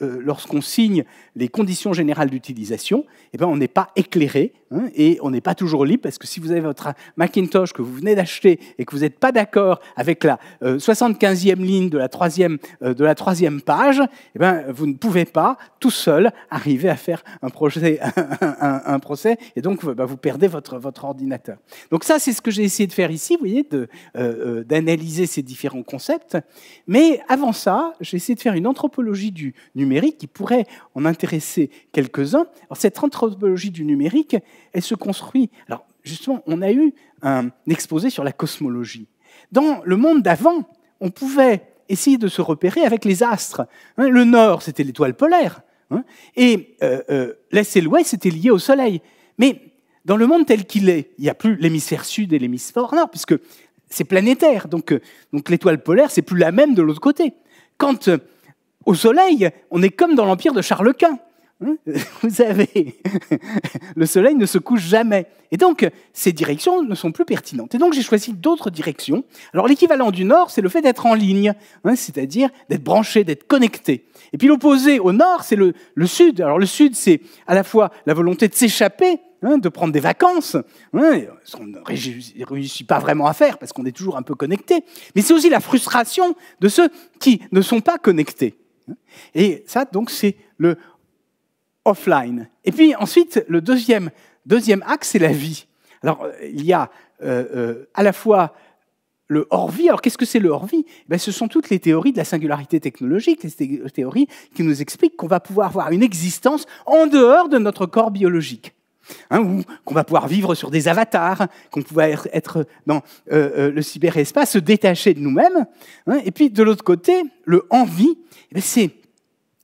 A: lorsqu'on signe les conditions générales d'utilisation, eh ben, on n'est pas éclairé hein, et on n'est pas toujours libre, parce que si vous avez votre Macintosh que vous venez d'acheter et que vous n'êtes pas d'accord avec la 75e ligne de la troisième, de la troisième page, eh ben, vous ne pouvez pas tout seul arriver à faire un, un, procès, et donc bah, vous perdez votre, votre ordinateur. Donc ça, c'est ce que j'ai essayé de faire ici, vous voyez, euh, euh, d'analyser ces différents concepts. Mais avant ça, j'ai essayé de faire une anthropologie du numérique qui pourrait en intéresser quelques-uns. cette anthropologie du numérique, elle se construit. Alors justement, on a eu un exposé sur la cosmologie. Dans le monde d'avant, on pouvait essayer de se repérer avec les astres. Le nord, c'était l'étoile polaire. Hein. et euh, euh, l'Est et l'Ouest étaient liés au Soleil. Mais dans le monde tel qu'il est, il n'y a plus l'hémisphère sud et l'hémisphère nord, puisque c'est planétaire. Donc, euh, donc l'étoile polaire, c'est plus la même de l'autre côté. Quand euh, au Soleil, on est comme dans l'empire de Charles Quint. Hein Vous avez, le soleil ne se couche jamais. Et donc, ces directions ne sont plus pertinentes. Et donc, j'ai choisi d'autres directions. Alors, l'équivalent du nord, c'est le fait d'être en ligne, hein, c'est-à-dire d'être branché, d'être connecté. Et puis, l'opposé au nord, c'est le, sud. Alors, le sud, c'est à la fois la volonté de s'échapper, hein, de prendre des vacances, ce qu'on ne réussit pas vraiment à faire parce qu'on est toujours un peu connecté, mais c'est aussi la frustration de ceux qui ne sont pas connectés. Et ça, donc, c'est le offline. Et puis ensuite, le deuxième, deuxième axe, c'est la vie. Alors, euh, il y a euh, euh, à la fois le hors-vie. Alors, qu'est-ce que c'est le hors-vie eh Ce sont toutes les théories de la singularité technologique, les théories qui nous expliquent qu'on va pouvoir avoir une existence en dehors de notre corps biologique. Hein, ou qu'on va pouvoir vivre sur des avatars, qu'on pouvait er-, être dans le cyberespace, se détacher de nous-mêmes. Hein. et puis, de l'autre côté, le envie, eh c'est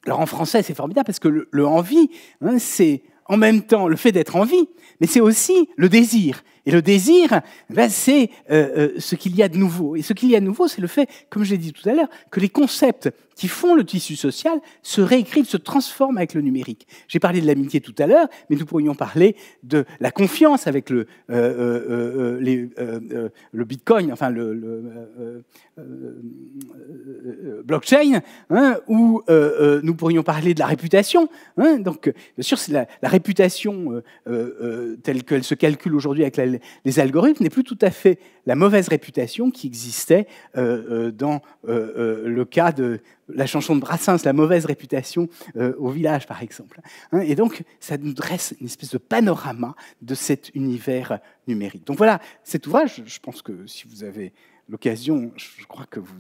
A: alors en français, c'est formidable parce que le, envie, hein, c'est en même temps le fait d'être en vie, mais c'est aussi le désir, et le désir, c'est ce qu'il y a de nouveau. Et ce qu'il y a de nouveau, c'est le fait, comme j'ai dit tout à l'heure, que les concepts qui font le tissu social se réécrivent, se transforment avec le numérique. J'ai parlé de l'amitié tout à l'heure, mais nous pourrions parler de la confiance avec le, le Bitcoin, enfin le, blockchain, ou nous pourrions parler de la réputation. donc, bien sûr, c'est la, la, réputation telle qu'elle se calcule aujourd'hui avec la les, algorithmes n'est plus tout à fait la mauvaise réputation qui existait euh, euh, dans euh, le cas de la chanson de Brassens, la mauvaise réputation au village, par exemple. Hein. et donc, ça nous dresse une espèce de panorama de cet univers numérique. Donc voilà, cet ouvrage, je pense que si vous avez l'occasion, je crois que vous,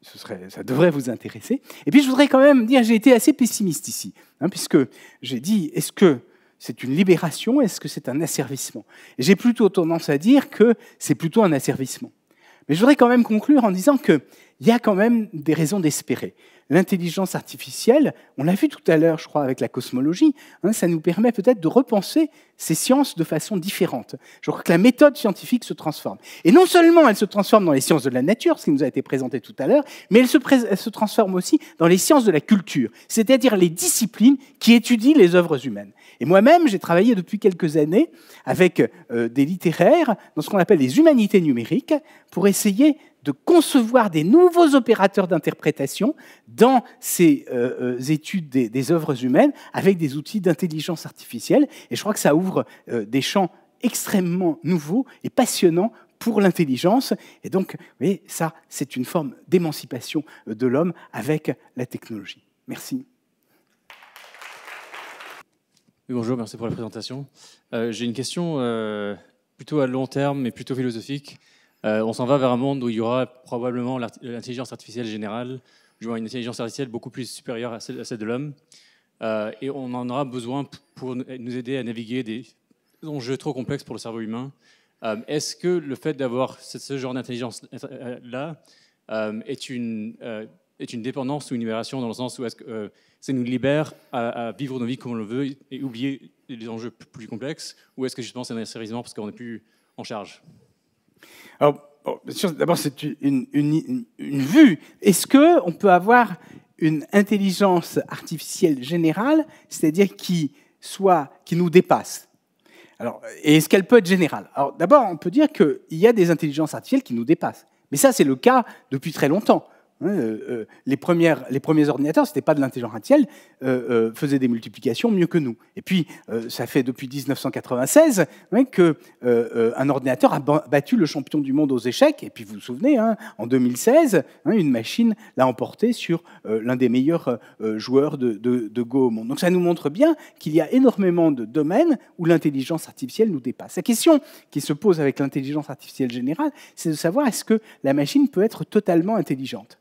A: ce ça devrait vous intéresser. Et puis, je voudrais quand même dire, j'ai été assez pessimiste ici, hein, puisque j'ai dit, est-ce que c'est une libération Est-ce que c'est un asservissement J'ai plutôt tendance à dire que c'est plutôt un asservissement. Mais je voudrais quand même conclure en disant que il y a quand même des raisons d'espérer. L'intelligence artificielle, on l'a vu tout à l'heure, je crois, avec la cosmologie, hein, ça nous permet peut-être de repenser ces sciences de façon différente. Je crois que la méthode scientifique se transforme. Et non seulement elle se transforme dans les sciences de la nature, ce qui nous a été présenté tout à l'heure, mais elle se, transforme aussi dans les sciences de la culture, c'est-à-dire les disciplines qui étudient les œuvres humaines. Et moi-même, j'ai travaillé depuis quelques années avec euh, des littéraires dans ce qu'on appelle les humanités numériques pour essayer de concevoir des nouveaux opérateurs d'interprétation dans ces euh, euh, études des, œuvres humaines avec des outils d'intelligence artificielle. Et je crois que ça ouvre euh, des champs extrêmement nouveaux et passionnants pour l'intelligence. Et donc, vous voyez, ça, c'est une forme d'émancipation de l'homme avec la technologie. Merci. bonjour, merci pour la présentation. J'ai une question plutôt à long terme, mais plutôt philosophique. Euh, on s'en va vers un monde où il y aura probablement l'intelligence artificielle générale, une intelligence artificielle beaucoup plus supérieure à celle, de l'homme. Euh, et on en aura besoin pour nous aider à naviguer des enjeux trop complexes pour le cerveau humain. Euh, est-ce que le fait d'avoir ce, genre d'intelligence-là est une dépendance ou une libération dans le sens où est-ce que ça nous libère à, vivre nos vies comme on le veut et oublier les enjeux plus complexes ou est-ce que justement c'est un asservissement parce qu'on n'est plus en charge alors, d'abord, c'est une, vue. Est-ce qu'on peut avoir une intelligence artificielle générale, c'est-à-dire qui soit, qui nous dépasse Alors, et est-ce qu'elle peut être générale Alors, d'abord, on peut dire qu'il y a des intelligences artificielles qui nous dépassent. Mais ça, c'est le cas depuis très longtemps. Hein, euh, euh, les, premières, les premiers ordinateurs, ce n'était pas de l'intelligence artificielle, euh, faisaient des multiplications mieux que nous. Et puis, ça fait depuis 1996 hein, que qu'un ordinateur a battu le champion du monde aux échecs. Et puis, vous vous souvenez, hein, en 2016, une machine l'a emporté sur l'un des meilleurs joueurs de, de, Go au monde. Donc, ça nous montre bien qu'il y a énormément de domaines où l'intelligence artificielle nous dépasse. La question qui se pose avec l'intelligence artificielle générale, c'est de savoir est-ce que la machine peut être totalement intelligente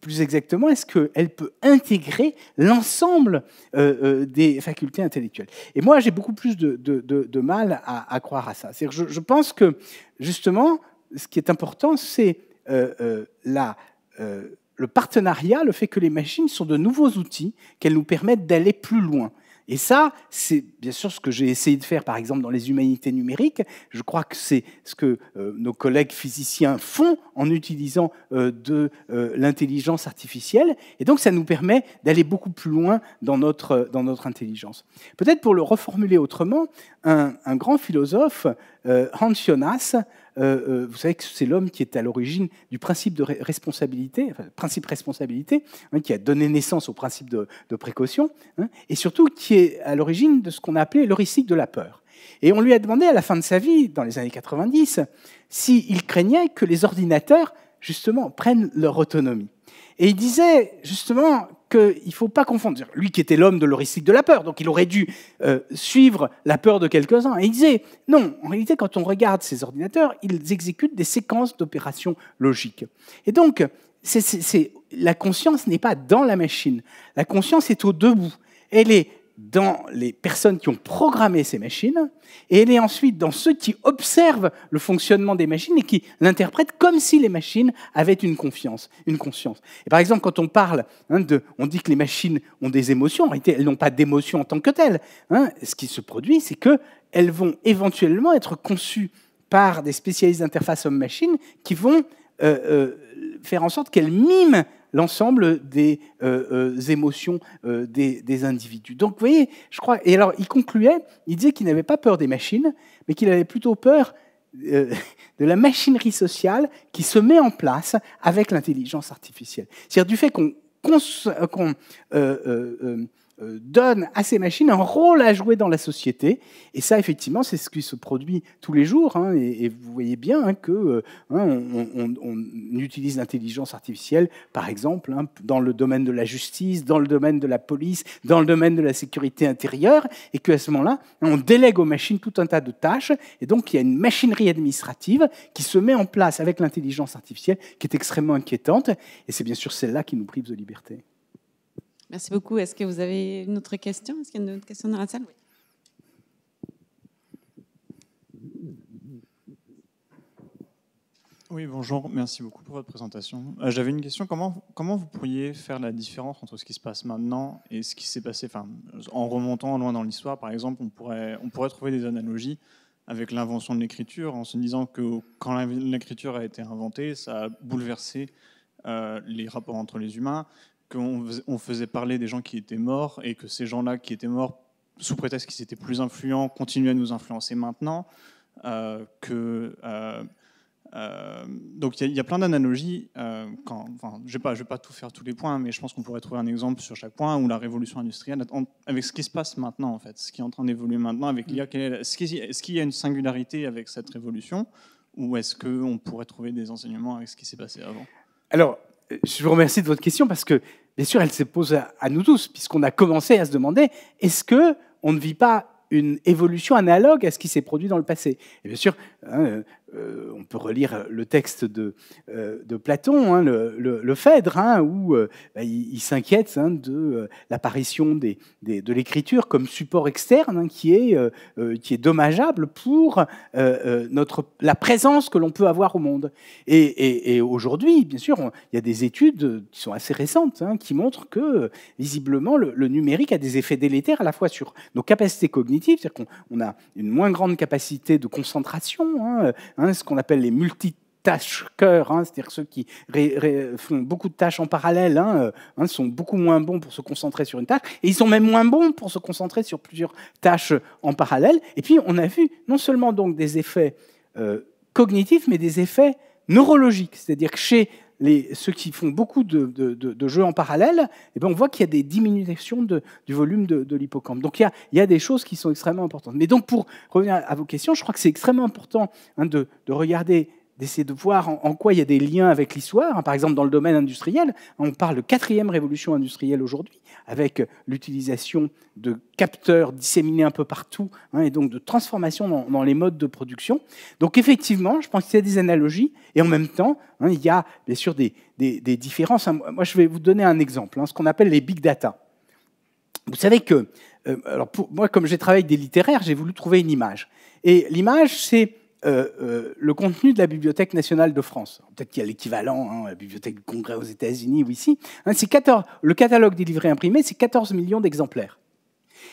A: plus exactement, est-ce qu'elle peut intégrer l'ensemble euh, euh, des facultés intellectuelles Et moi, j'ai beaucoup plus de, mal à, croire à ça. je, pense que, justement, ce qui est important, c'est euh, le partenariat, le fait que les machines sont de nouveaux outils, qu'elles nous permettent d'aller plus loin. Et ça, c'est bien sûr ce que j'ai essayé de faire, par exemple, dans les humanités numériques. Je crois que c'est ce que euh, nos collègues physiciens font en utilisant euh, de euh, l'intelligence artificielle. Et donc, ça nous permet d'aller beaucoup plus loin dans notre, dans notre intelligence. Peut-être pour le reformuler autrement, un, un grand philosophe, Hans Jonas, euh, euh, vous savez que c'est l'homme qui est à l'origine du principe de responsabilité, principe responsabilité, hein, qui a donné naissance au principe de, précaution, hein, et surtout qui est à l'origine de ce qu'on a appelé l'heuristique de la peur. Et on lui a demandé à la fin de sa vie, dans les années 90, s'il craignait que les ordinateurs, justement, prennent leur autonomie. Et il disait, justement, il ne faut pas confondre. Lui qui était l'homme de l'heuristique de la peur, donc il aurait dû euh, suivre la peur de quelques-uns. Et il disait, non, en réalité, quand on regarde ces ordinateurs, ils exécutent des séquences d'opérations logiques. Et donc, c'est la conscience n'est pas dans la machine. La conscience est au debout. Elle est dans les personnes qui ont programmé ces machines, et elle est ensuite dans ceux qui observent le fonctionnement des machines et qui l'interprètent comme si les machines avaient une confiance, une conscience. par exemple, quand on parle hein, de, on dit que les machines ont des émotions, en réalité, elles n'ont pas d'émotions en tant que telles. Hein. Ce qui se produit, c'est que elles vont éventuellement être conçues par des spécialistes d'interface homme-machine qui vont euh, euh, faire en sorte qu'elles miment l'ensemble des euh, euh, émotions euh, des, individus. Donc, vous voyez, je crois. Et alors, il concluait, il disait qu'il n'avait pas peur des machines, mais qu'il avait plutôt peur de la machinerie sociale qui se met en place avec l'intelligence artificielle. C'est-à-dire du fait qu'on euh, donne à ces machines un rôle à jouer dans la société. Et ça, effectivement, c'est ce qui se produit tous les jours. Hein. et, vous voyez bien hein, que euh, hein, on, utilise l'intelligence artificielle, par exemple, hein, dans le domaine de la justice, dans le domaine de la police, dans le domaine de la sécurité intérieure, et qu'à ce moment-là, on délègue aux machines tout un tas de tâches. Et donc, il y a une machinerie administrative qui se met en place avec l'intelligence artificielle, qui est extrêmement inquiétante. Et c'est bien sûr celle-là qui nous prive de liberté.
B: Merci beaucoup. Est-ce que vous avez une autre question Est-ce qu'il y a une autre question dans la salle oui.
A: Oui, bonjour. Merci beaucoup pour votre présentation. Euh, j'avais une question. Comment, comment vous pourriez faire la différence entre ce qui se passe maintenant et ce qui s'est passé enfin, En remontant loin dans l'histoire, par exemple, on pourrait, on pourrait trouver des analogies avec l'invention de l'écriture en se disant que quand l'écriture a été inventée, ça a bouleversé euh, les rapports entre les humains, on faisait parler des gens qui étaient morts et que ces gens-là qui étaient morts, sous prétexte qu'ils étaient plus influents, continuaient à nous influencer maintenant. Euh, que, euh, euh, donc il y, a plein d'analogies. je ne vais, pas tout faire tous les points, mais je pense qu'on pourrait trouver un exemple sur chaque point où la révolution industrielle, avec ce qui se passe maintenant, en fait, ce qui est en train d'évoluer maintenant avec l'IA, est-ce qu'il y a une singularité avec cette révolution ou est-ce qu'on pourrait trouver des enseignements avec ce qui s'est passé avant alors, je vous remercie de votre question parce que, bien sûr, elle se pose à, nous tous, puisqu'on a commencé à se demander est-ce que on ne vit pas une évolution analogue à ce qui s'est produit dans le passé. Et bien sûr, hein, euh, on peut relire le texte de, euh, de Platon, hein, le, Phèdre, hein, où euh, bah, il, s'inquiète hein, de l'apparition des, de l'écriture comme support externe qui, est, qui est dommageable pour notre, la présence que l'on peut avoir au monde. Et, aujourd'hui, bien sûr, il y a des études qui sont assez récentes qui montrent que, visiblement, le, le, numérique a des effets délétères à la fois sur nos capacités cognitives, c'est-à-dire qu'on a une moins grande capacité de concentration Hein, ce qu'on appelle les multitâcheurs, hein, c'est-à-dire ceux qui font beaucoup de tâches en parallèle, hein, euh, sont beaucoup moins bons pour se concentrer sur une tâche, et ils sont même moins bons pour se concentrer sur plusieurs tâches en parallèle. Et puis on a vu non seulement donc des effets euh, cognitifs, mais des effets neurologiques, c'est-à-dire que chez ceux qui font beaucoup de, jeux en parallèle, eh bien, on voit qu'il y a des diminutions du volume de, l'hippocampe. Donc il y, a, des choses qui sont extrêmement importantes. Mais donc pour revenir à vos questions, je crois que c'est extrêmement important hein, de, regarder d'essayer de voir en, quoi il y a des liens avec l'histoire. Par exemple, dans le domaine industriel, on parle de quatrième révolution industrielle aujourd'hui, avec l'utilisation de capteurs disséminés un peu partout, hein, et donc de transformation dans, les modes de production. Donc effectivement, je pense qu'il y a des analogies, et en même temps, hein, il y a bien sûr des, des, différences. Hein, moi, je vais vous donner un exemple, ce qu'on appelle les big data. Vous savez que, euh, alors moi, comme j'ai travaillé avec des littéraires, j'ai voulu trouver une image. Et l'image, c'est euh, euh, le contenu de la Bibliothèque nationale de France. Peut-être qu'il y a l'équivalent, hein, la Bibliothèque du Congrès aux États-Unis ou ici. 14, hein, le catalogue des livrets imprimés, c'est 14 millions d'exemplaires.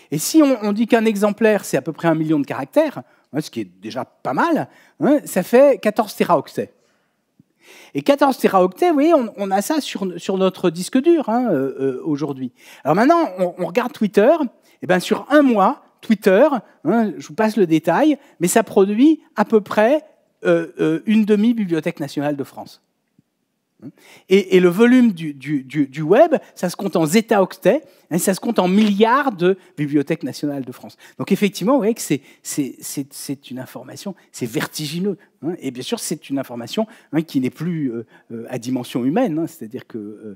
A: Et si on, dit qu'un exemplaire, c'est à peu près un million de caractères, hein, ce qui est déjà pas mal, ça fait 14 téraoctets. Et 14 téraoctets, vous voyez, on, a ça sur, notre disque dur euh, aujourd'hui. Alors maintenant, on, on regarde Twitter, et bien sur un mois, Twitter, hein, je vous passe le détail, mais ça produit à peu près euh, euh, une demi-bibliothèque nationale de France. Et, le volume du, web, ça se compte en zeta-octets, hein, ça se compte en milliards de bibliothèques nationales de France. Donc effectivement, vous voyez que c'est une information, c'est vertigineux. Hein. et bien sûr, c'est une information qui n'est plus euh, à dimension humaine, c'est-à-dire que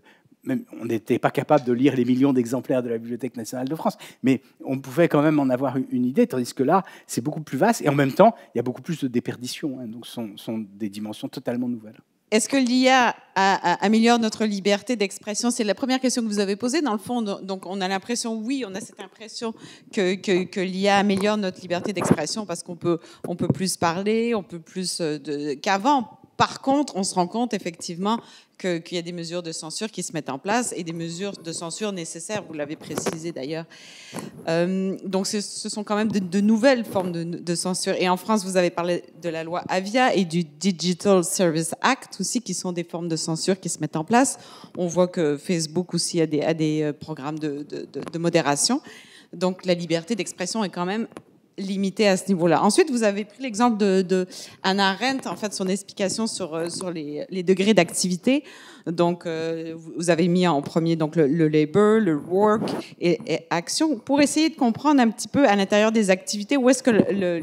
A: on n'était pas capable de lire les millions d'exemplaires de la Bibliothèque nationale de France, mais on pouvait quand même en avoir une idée, tandis que là, c'est beaucoup plus vaste, et en même temps, il y a beaucoup plus de déperditions, hein, donc ce sont, des dimensions totalement nouvelles.
B: Est-ce que l'IA améliore notre liberté d'expression C'est la première question que vous avez posée. Dans le fond, donc on a l'impression, oui, on a cette impression que, l'IA améliore notre liberté d'expression parce qu'on peut, on peut plus parler, on peut plus euh, qu'avant, par contre, on se rend compte effectivement qu'il y a des mesures de censure qui se mettent en place et des mesures de censure nécessaires, vous l'avez précisé d'ailleurs. Euh, donc ce, sont quand même de, nouvelles formes de, censure. Et en France, vous avez parlé de la loi Avia et du Digital Service Act aussi, qui sont des formes de censure qui se mettent en place. On voit que Facebook aussi a des, euh, programmes de modération. Donc la liberté d'expression est quand même limité à ce niveau-là. Ensuite, vous avez pris l'exemple de, de, Anna Arendt, en fait, son explication sur, euh, sur les, les degrés d'activité. Donc, euh, vous avez mis en premier donc le, le labor, le work et, action pour essayer de comprendre un petit peu à l'intérieur des activités où est-ce que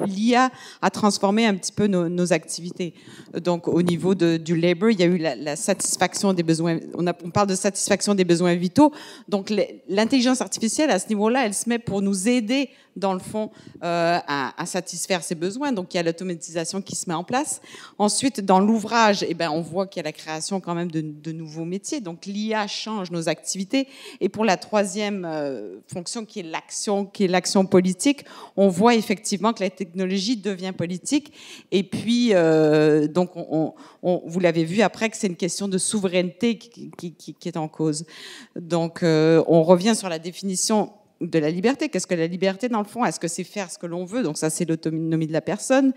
B: l'IA a transformé un petit peu nos, activités. Donc, au niveau de, du labor, il y a eu la, la satisfaction des besoins. On, a, on, parle de satisfaction des besoins vitaux. Donc, l'intelligence artificielle à ce niveau-là, elle se met pour nous aider dans le fond euh, à, à, satisfaire ses besoins. Donc, il y a l'automatisation qui se met en place. Ensuite, dans l'ouvrage, eh ben, on voit qu'il y a la création quand même de, de de nouveaux métiers. Donc l'IA change nos activités. Et pour la troisième euh, fonction qui est l'action, qui est l'action politique, on voit effectivement que la technologie devient politique. Et puis euh, donc on, vous l'avez vu après que c'est une question de souveraineté qui, est en cause. Donc euh, on revient sur la définition de la liberté. Qu'est-ce que la liberté dans le fond Est-ce que c'est faire ce que l'on veut Donc ça, c'est l'autonomie de la personne.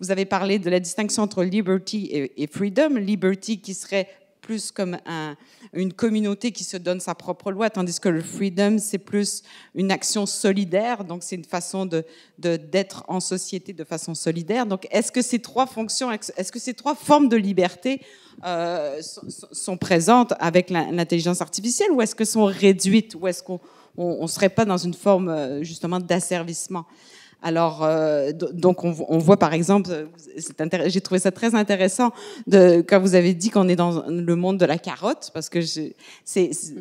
B: Vous avez parlé de la distinction entre liberty et, freedom. Liberty qui serait plus comme un, une communauté qui se donne sa propre loi, tandis que le freedom, c'est plus une action solidaire, donc c'est une façon d'être de, d'être en société de façon solidaire. Donc est-ce que ces trois fonctions, est-ce que ces trois formes de liberté euh, sont, présentes avec l'intelligence artificielle ou est-ce que sont réduites ou est-ce qu'on ne serait pas dans une forme euh, justement d'asservissement alors, euh, donc, on, voit par exemple, j'ai trouvé ça très intéressant de, quand vous avez dit qu'on est dans le monde de la carotte, parce que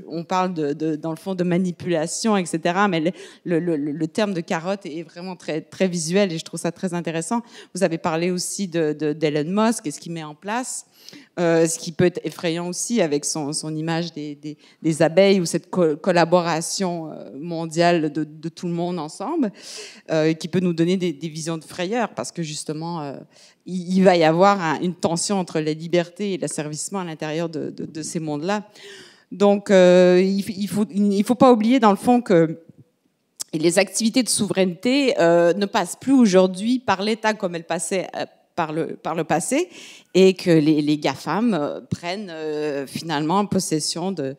B: on parle dans le fond de manipulation, etc. Mais le, terme de carotte est vraiment très, très visuel et je trouve ça très intéressant. Vous avez parlé aussi d'Elon Musk et ce qu'il met en place. Euh, ce qui peut être effrayant aussi avec son, image des, abeilles ou cette collaboration euh, mondiale de, tout le monde ensemble, euh, qui peut nous donner des, visions de frayeur parce que justement, il, va y avoir une tension entre la liberté et l'asservissement à l'intérieur de, ces mondes-là. Donc, il, ne faut, il faut pas oublier dans le fond que les activités de souveraineté ne passent plus aujourd'hui par l'État comme elles passaient par le, par le passé et que les, les GAFAM euh, prennent euh, finalement possession euh,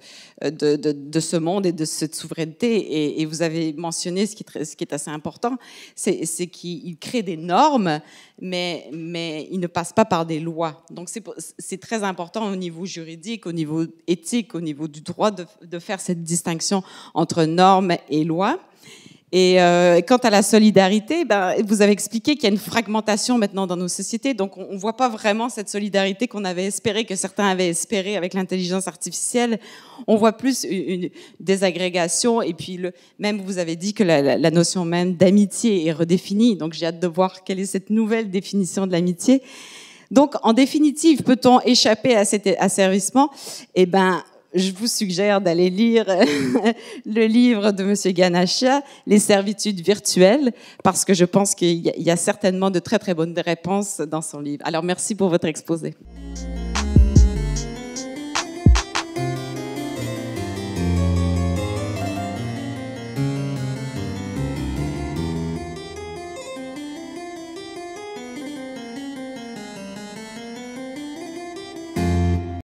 B: de de, de, ce monde et de cette souveraineté. Et, vous avez mentionné ce qui, est, ce qui est assez important, c'est qu'ils créent des normes, mais, mais ils ne passent pas par des lois. Donc c'est très important au niveau juridique, au niveau éthique, au niveau du droit de, de faire cette distinction entre normes et lois. Et euh, quant à la solidarité, ben, vous avez expliqué qu'il y a une fragmentation maintenant dans nos sociétés, donc on ne voit pas vraiment cette solidarité qu'on avait espéré, que certains avaient espéré avec l'intelligence artificielle. On voit plus une, désagrégation, et puis le, même vous avez dit que la, notion même d'amitié est redéfinie, donc j'ai hâte de voir quelle est cette nouvelle définition de l'amitié. Donc, en définitive, peut-on échapper à cet asservissement Eh ben, je vous suggère d'aller lire le livre de Monsieur Ganachia, Les servitudes virtuelles, parce que je pense qu'il y a certainement de très très bonnes réponses dans son livre. Alors merci pour votre exposé.